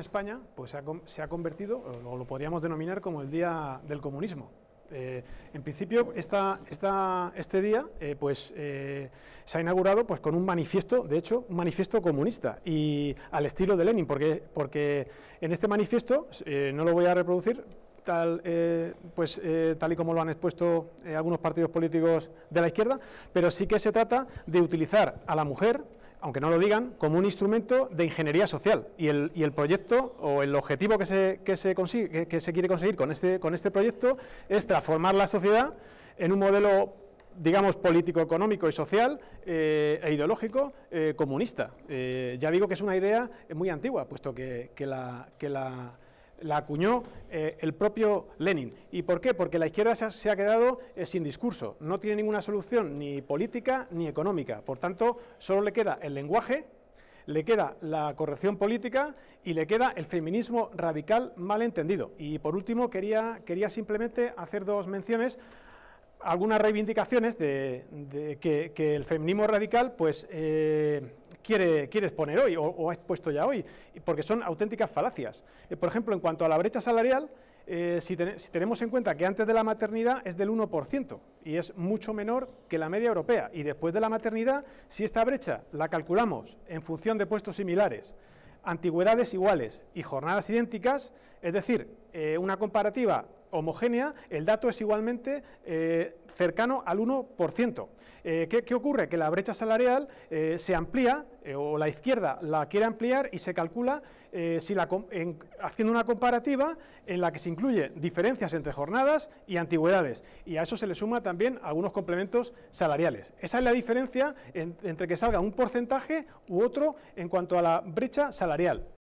España pues, se ha, convertido, o lo podríamos denominar como el Día del Comunismo. Eh, en principio, este día eh, pues, eh, se ha inaugurado pues, con un manifiesto, de hecho, un manifiesto comunista, y al estilo de Lenin, porque, porque en este manifiesto, no lo voy a reproducir, tal, pues, tal y como lo han expuesto algunos partidos políticos de la izquierda, pero sí que se trata de utilizar a la mujer aunque no lo digan, como un instrumento de ingeniería social. Y el, proyecto o el objetivo que se, consigue, que, se quiere conseguir con este, con este proyecto es transformar la sociedad en un modelo digamos, político, económico y social eh, e ideológico eh, comunista. Eh, ya digo que es una idea muy antigua, puesto que la la acuñó eh, el propio Lenin. ¿Y por qué? Porque la izquierda se ha, quedado eh, sin discurso, no tiene ninguna solución ni política ni económica. Por tanto, solo le queda el lenguaje, le queda la corrección política y le queda el feminismo radical mal entendido. Y por último, quería, quería simplemente hacer dos menciones algunas reivindicaciones de, que, el feminismo radical pues eh, quieres poner hoy o, has puesto ya hoy, porque son auténticas falacias. Eh, por ejemplo, en cuanto a la brecha salarial, eh, si, tenemos en cuenta que antes de la maternidad es del 1% y es mucho menor que la media europea, y después de la maternidad, si esta brecha la calculamos en función de puestos similares, antigüedades iguales y jornadas idénticas, es decir, eh, una comparativa homogénea, el dato es igualmente cercano al 1%. ¿qué, ocurre? Que la brecha salarial se amplía eh, o la izquierda la quiere ampliar y se calcula eh, haciendo una comparativa en la que se incluye diferencias entre jornadas y antigüedades. Y a eso se le suma también algunos complementos salariales. Esa es la diferencia entre que salga un porcentaje u otro en cuanto a la brecha salarial.